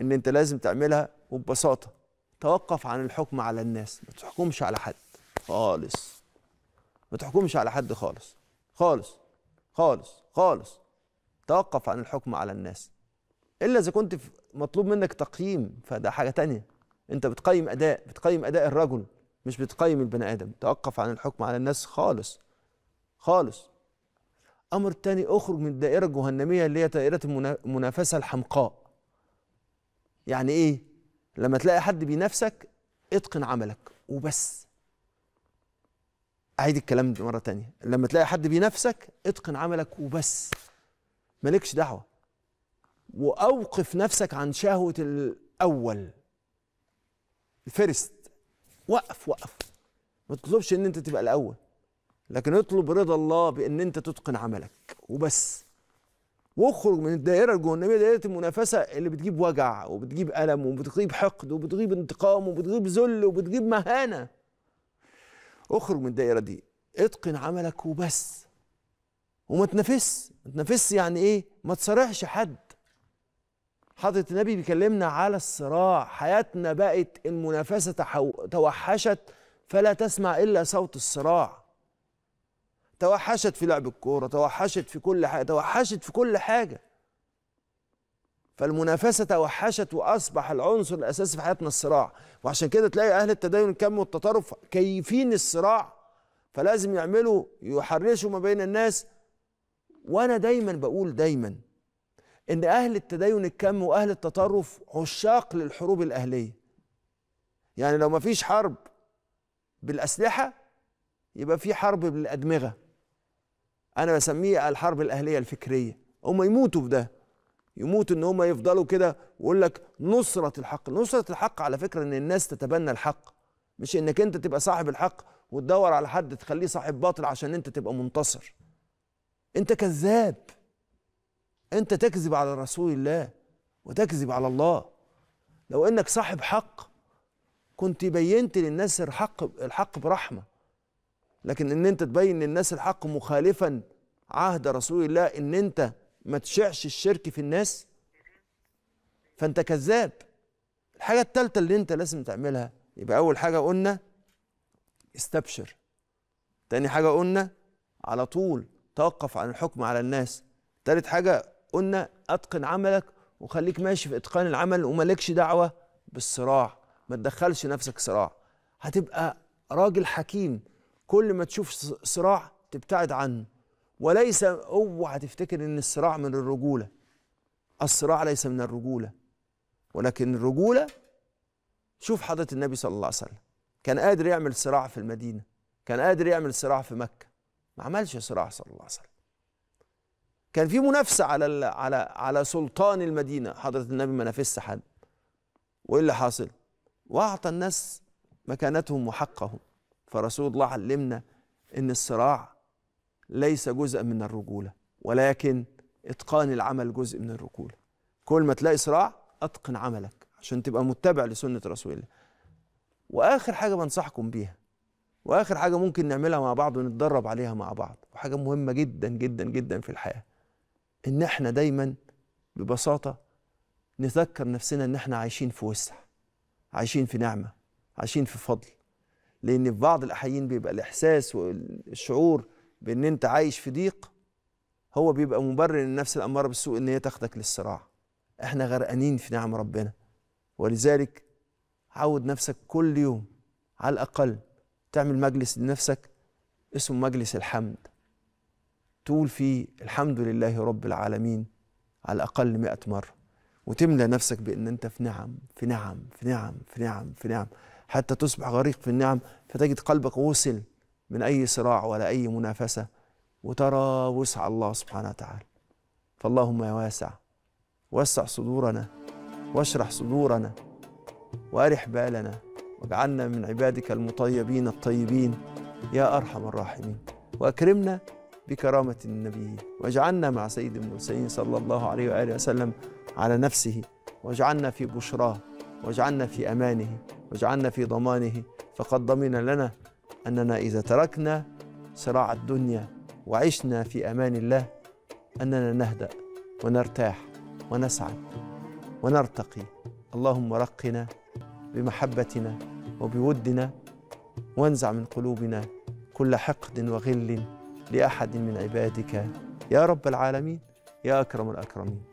ان انت لازم تعملها وببساطه توقف عن الحكم على الناس ما تحكمش على حد خالص ما تحكمش على حد خالص خالص خالص خالص توقف عن الحكم على الناس الا اذا كنت مطلوب منك تقييم فده حاجه تانية انت بتقيم اداء بتقيم اداء الرجل مش بتقيم البني ادم توقف عن الحكم على الناس خالص خالص امر تاني اخرج من الدائره الجهنميه اللي هي دائره المنافسه الحمقاء يعني ايه لما تلاقي حد بينافسك اتقن عملك وبس اعيد الكلام دي مره تانية لما تلاقي حد بينافسك اتقن عملك وبس مالكش دعوه واوقف نفسك عن شهوه الاول الفيرست وقف وقف ما تطلبش ان انت تبقى الاول لكن اطلب رضا الله بان انت تتقن عملك وبس واخرج من الدائره الجهنميه دائره المنافسه اللي بتجيب وجع وبتجيب الم وبتجيب حقد وبتجيب انتقام وبتجيب ذل وبتجيب مهانه اخرج من الدائره دي اتقن عملك وبس وما تنافسش ما تنافسش يعني ايه ما تصارحش حد حضرة النبي بيكلمنا على الصراع حياتنا بقت المنافسة توحشت فلا تسمع إلا صوت الصراع توحشت في لعب الكوره توحشت في كل حاجه توحشت في كل حاجه فالمنافسه توحشت واصبح العنصر الاساسي في حياتنا الصراع وعشان كده تلاقي اهل التدين الكم والتطرف كيفين الصراع فلازم يعملوا يحرشوا ما بين الناس وانا دايما بقول دايما ان اهل التدين الكم واهل التطرف عشاق للحروب الاهليه يعني لو ما فيش حرب بالاسلحه يبقى في حرب بالادمغه انا بسميه الحرب الاهليه الفكريه هم يموتوا بده يموتوا ان هم يفضلوا كده ويقول لك نصره الحق نصره الحق على فكره ان الناس تتبنى الحق مش انك انت تبقى صاحب الحق وتدور على حد تخليه صاحب باطل عشان انت تبقى منتصر انت كذاب انت تكذب على رسول الله وتكذب على الله لو انك صاحب حق كنت بينت للناس الحق الحق برحمه لكن ان انت تبين للناس الحق مخالفا عهد رسول الله ان انت ما تشعش الشرك في الناس فانت كذاب الحاجه التالتة اللي انت لازم تعملها يبقى اول حاجه قلنا استبشر تاني حاجه قلنا على طول توقف عن الحكم على الناس تالت حاجه قلنا اتقن عملك وخليك ماشي في اتقان العمل ومالكش دعوه بالصراع ما تدخلش نفسك صراع هتبقى راجل حكيم كل ما تشوف صراع تبتعد عنه وليس اوعى تفتكر ان الصراع من الرجوله الصراع ليس من الرجوله ولكن الرجوله شوف حضره النبي صلى الله عليه وسلم كان قادر يعمل صراع في المدينه كان قادر يعمل صراع في مكه ما عملش صراع صلى الله عليه وسلم كان في منافسه على على على سلطان المدينه حضره النبي ما نافسش حد وايه اللي حاصل واعطى الناس مكانتهم وحقهم فرسول الله علمنا ان الصراع ليس جزءا من الرجوله ولكن اتقان العمل جزء من الرجوله كل ما تلاقي صراع اتقن عملك عشان تبقى متبع لسنه رسول الله واخر حاجه بنصحكم بيها واخر حاجه ممكن نعملها مع بعض ونتدرب عليها مع بعض وحاجه مهمه جدا جدا جدا في الحياه ان احنا دايما ببساطه نذكر نفسنا ان احنا عايشين في وسع عايشين في نعمه عايشين في فضل لان في بعض الاحيان بيبقى الاحساس والشعور بان انت عايش في ضيق هو بيبقى مبرر للنفس الاماره بالسوء ان هي تاخدك للصراع احنا غرقانين في نعم ربنا ولذلك عود نفسك كل يوم على الاقل تعمل مجلس لنفسك اسمه مجلس الحمد تقول فيه الحمد لله رب العالمين على الاقل 100 مره وتملى نفسك بان انت في نعم في نعم في نعم في نعم في نعم حتى تصبح غريق في النعم فتجد قلبك وصل من أي صراع ولا أي منافسة وترى وسع الله سبحانه وتعالى فاللهم يا واسع وسع صدورنا واشرح صدورنا وارح بالنا واجعلنا من عبادك المطيبين الطيبين يا أرحم الراحمين وأكرمنا بكرامة النبي واجعلنا مع سيد المرسلين صلى الله عليه وآله وسلم على نفسه واجعلنا في بشراه واجعلنا في أمانه واجعلنا في ضمانه فقد ضمن لنا أننا إذا تركنا صراع الدنيا وعشنا في أمان الله أننا نهدأ ونرتاح ونسعد ونرتقي اللهم رقنا بمحبتنا وبودنا وانزع من قلوبنا كل حقد وغل لأحد من عبادك يا رب العالمين يا أكرم الأكرمين